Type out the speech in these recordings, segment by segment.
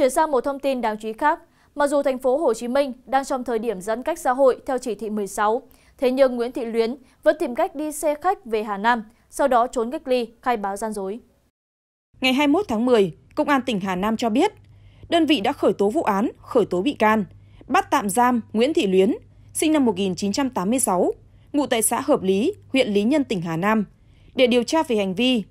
Chuyển sang một thông tin đáng chú ý khác, mặc dù thành phố Hồ Chí Minh đang trong thời điểm giãn cách xã hội theo chỉ thị 16, thế nhưng Nguyễn Thị Luyến vẫn tìm cách đi xe khách về Hà Nam, sau đó trốn cách ly, khai báo gian dối. Ngày 21 tháng 10, Công an tỉnh Hà Nam cho biết, đơn vị đã khởi tố vụ án, khởi tố bị can, bắt tạm giam Nguyễn Thị Luyến, sinh năm 1986, ngụ tại xã Hợp Lý, huyện Lý Nhân, tỉnh Hà Nam, để điều tra về hành vi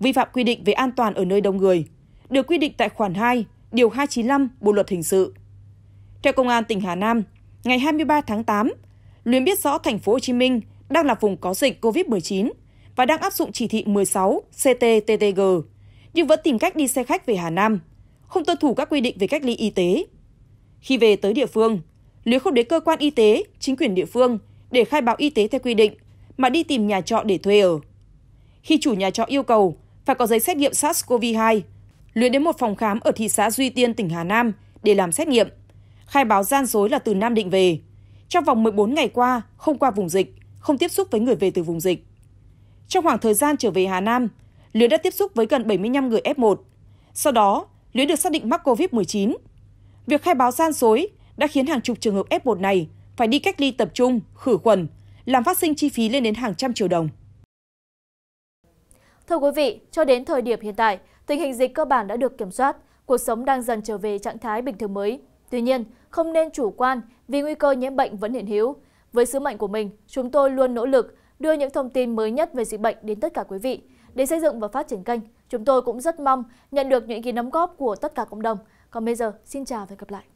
vi phạm quy định về an toàn ở nơi đông người, được quy định tại khoản 2 Điều 295 Bộ Luật Hình sự. Theo Công an tỉnh Hà Nam, ngày 23 tháng 8, Luyến biết rõ thành phố Hồ Chí Minh đang là vùng có dịch COVID-19 và đang áp dụng chỉ thị 16 CTTTG, nhưng vẫn tìm cách đi xe khách về Hà Nam, không tuân thủ các quy định về cách ly y tế. Khi về tới địa phương, Luyến không đến cơ quan y tế, chính quyền địa phương để khai báo y tế theo quy định mà đi tìm nhà trọ để thuê ở. Khi chủ nhà trọ yêu cầu phải có giấy xét nghiệm SARS-CoV-2 luyến đến một phòng khám ở thị xã Duy Tiên, tỉnh Hà Nam để làm xét nghiệm. Khai báo gian dối là từ Nam Định về. Trong vòng 14 ngày qua, không qua vùng dịch, không tiếp xúc với người về từ vùng dịch. Trong khoảng thời gian trở về Hà Nam, Luyến đã tiếp xúc với gần 75 người F1. Sau đó, Luyến được xác định mắc COVID-19. Việc khai báo gian dối đã khiến hàng chục trường hợp F1 này phải đi cách ly tập trung, khử khuẩn, làm phát sinh chi phí lên đến hàng trăm triệu đồng. Thưa quý vị, cho đến thời điểm hiện tại, tình hình dịch cơ bản đã được kiểm soát, cuộc sống đang dần trở về trạng thái bình thường mới. Tuy nhiên, không nên chủ quan vì nguy cơ nhiễm bệnh vẫn hiện hữu. Với sứ mệnh của mình, chúng tôi luôn nỗ lực đưa những thông tin mới nhất về dịch bệnh đến tất cả quý vị. Để xây dựng và phát triển kênh, chúng tôi cũng rất mong nhận được những ý kiến đóng góp của tất cả cộng đồng. Còn bây giờ, xin chào và hẹn gặp lại.